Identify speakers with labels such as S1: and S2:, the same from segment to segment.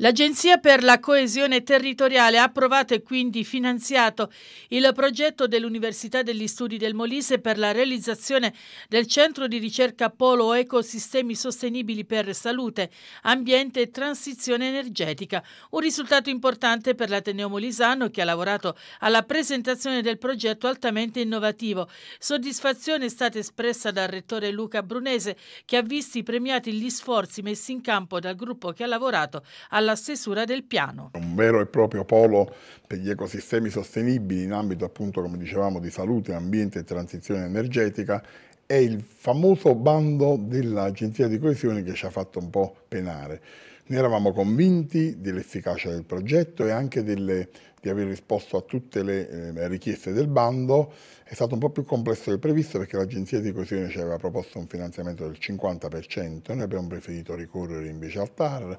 S1: L'Agenzia per la coesione territoriale ha approvato e quindi finanziato il progetto dell'Università degli Studi del Molise per la realizzazione del centro di ricerca Polo Ecosistemi Sostenibili per Salute, Ambiente e Transizione Energetica. Un risultato importante per l'Ateneo Molisano che ha lavorato alla presentazione del progetto altamente innovativo. Soddisfazione è stata espressa dal rettore Luca Brunese che ha visti premiati gli sforzi messi in campo dal gruppo che ha lavorato alla alla stesura del piano.
S2: Un vero e proprio polo per gli ecosistemi sostenibili in ambito appunto, come dicevamo, di salute, ambiente e transizione energetica è il famoso bando dell'Agenzia di Coesione che ci ha fatto un po' penare. Noi eravamo convinti dell'efficacia del progetto e anche delle, di aver risposto a tutte le eh, richieste del bando. È stato un po' più complesso del previsto perché l'Agenzia di Coesione ci aveva proposto un finanziamento del 50%, noi abbiamo preferito ricorrere invece al TAR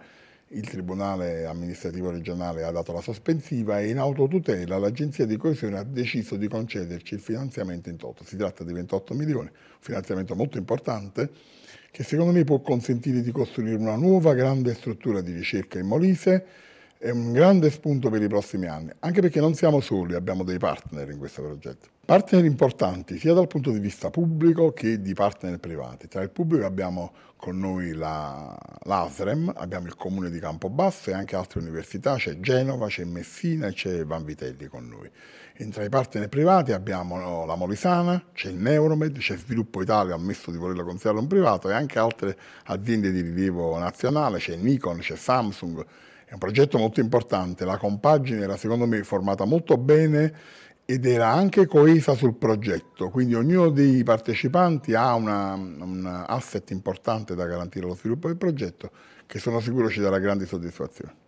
S2: il Tribunale amministrativo regionale ha dato la sospensiva e in autotutela l'Agenzia di coesione ha deciso di concederci il finanziamento in toto. Si tratta di 28 milioni, un finanziamento molto importante che secondo me può consentire di costruire una nuova grande struttura di ricerca in Molise, è un grande spunto per i prossimi anni, anche perché non siamo soli, abbiamo dei partner in questo progetto. Partner importanti sia dal punto di vista pubblico che di partner privati. Tra il pubblico abbiamo con noi l'ASREM, la, abbiamo il comune di Campobasso e anche altre università, c'è Genova, c'è Messina e c'è Vanvitelli con noi. E tra i partner privati abbiamo la Molisana, c'è Neuromed, c'è Sviluppo Italia, ammesso di volerlo considerare un privato, e anche altre aziende di rilievo nazionale, c'è Nikon, c'è Samsung, è un progetto molto importante, la compagine era secondo me formata molto bene ed era anche coesa sul progetto, quindi ognuno dei partecipanti ha una, un asset importante da garantire lo sviluppo del progetto che sono sicuro ci darà grandi soddisfazioni.